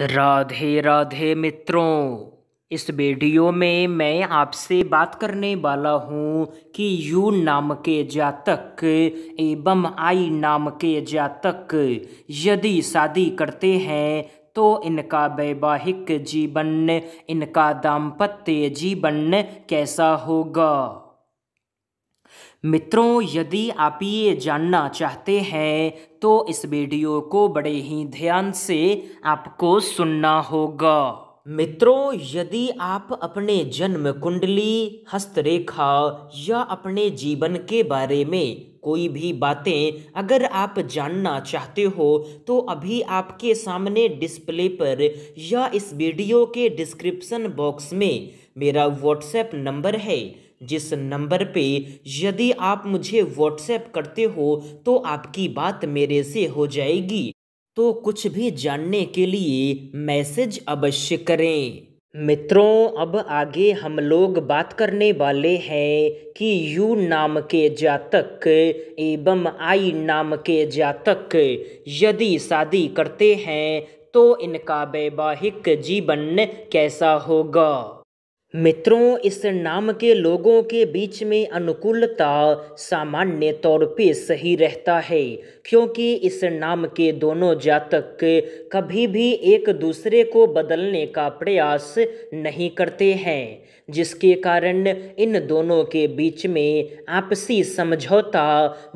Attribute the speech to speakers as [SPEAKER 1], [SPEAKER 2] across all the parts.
[SPEAKER 1] राधे राधे मित्रों इस वीडियो में मैं आपसे बात करने वाला हूँ कि यू नाम के जातक एवं आई नाम के जातक यदि शादी करते हैं तो इनका वैवाहिक जीवन इनका दाम्पत्य जीवन कैसा होगा मित्रों यदि आप ये जानना चाहते हैं तो इस वीडियो को बड़े ही ध्यान से आपको सुनना होगा मित्रों यदि आप अपने जन्म कुंडली हस्तरेखा या अपने जीवन के बारे में कोई भी बातें अगर आप जानना चाहते हो तो अभी आपके सामने डिस्प्ले पर या इस वीडियो के डिस्क्रिप्शन बॉक्स में मेरा व्हाट्सएप नंबर है जिस नंबर पे यदि आप मुझे व्हाट्सएप करते हो तो आपकी बात मेरे से हो जाएगी तो कुछ भी जानने के लिए मैसेज अवश्य करें मित्रों अब आगे हम लोग बात करने वाले हैं कि यू नाम के जातक एवं आई नाम के जातक यदि शादी करते हैं तो इनका वैवाहिक जीवन कैसा होगा मित्रों इस नाम के लोगों के बीच में अनुकूलता सामान्य तौर पे सही रहता है क्योंकि इस नाम के दोनों जातक कभी भी एक दूसरे को बदलने का प्रयास नहीं करते हैं जिसके कारण इन दोनों के बीच में आपसी समझौता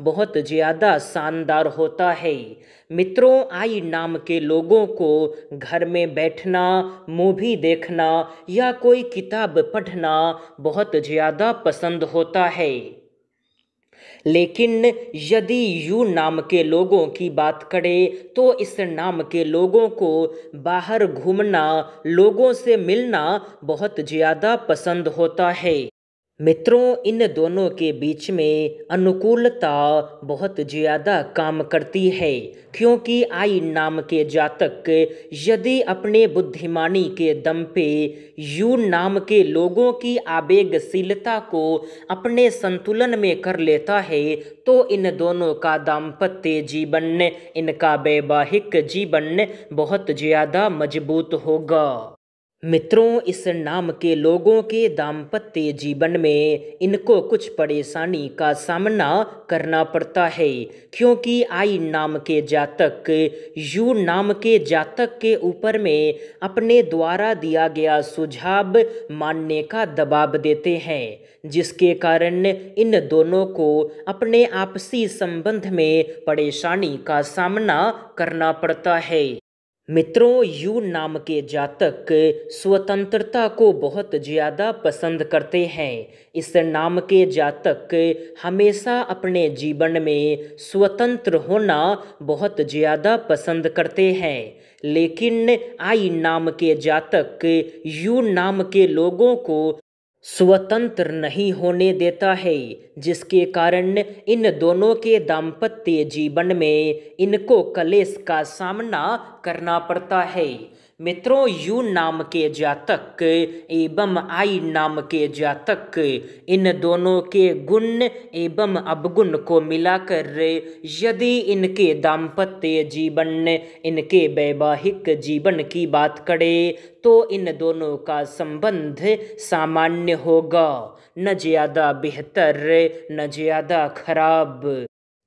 [SPEAKER 1] बहुत ज़्यादा शानदार होता है मित्रों आई नाम के लोगों को घर में बैठना मूवी देखना या कोई किताब किताब पढ़ना बहुत ज़्यादा पसंद होता है लेकिन यदि यू नाम के लोगों की बात करें तो इस नाम के लोगों को बाहर घूमना लोगों से मिलना बहुत ज़्यादा पसंद होता है मित्रों इन दोनों के बीच में अनुकूलता बहुत ज़्यादा काम करती है क्योंकि आई नाम के जातक यदि अपने बुद्धिमानी के दम पे यू नाम के लोगों की आवेगशीलता को अपने संतुलन में कर लेता है तो इन दोनों का दाम्पत्य जीवन इनका वैवाहिक जीवन बहुत ज़्यादा मजबूत होगा मित्रों इस नाम के लोगों के दाम्पत्य जीवन में इनको कुछ परेशानी का सामना करना पड़ता है क्योंकि आई नाम के जातक यू नाम के जातक के ऊपर में अपने द्वारा दिया गया सुझाव मानने का दबाव देते हैं जिसके कारण इन दोनों को अपने आपसी संबंध में परेशानी का सामना करना पड़ता है मित्रों यू नाम के जातक स्वतंत्रता को बहुत ज़्यादा पसंद करते हैं इस नाम के जातक हमेशा अपने जीवन में स्वतंत्र होना बहुत ज़्यादा पसंद करते हैं लेकिन आई नाम के जातक यू नाम के लोगों को स्वतंत्र नहीं होने देता है जिसके कारण इन दोनों के दाम्पत्य जीवन में इनको कलेश का सामना करना पड़ता है मित्रों यू नाम के जातक एवं आई नाम के जातक इन दोनों के गुण एवं अवगुण को मिलाकर यदि इनके दाम्पत्य जीवन इनके वैवाहिक जीवन की बात करें तो इन दोनों का संबंध सामान्य होगा न ज़्यादा बेहतर न ज़्यादा खराब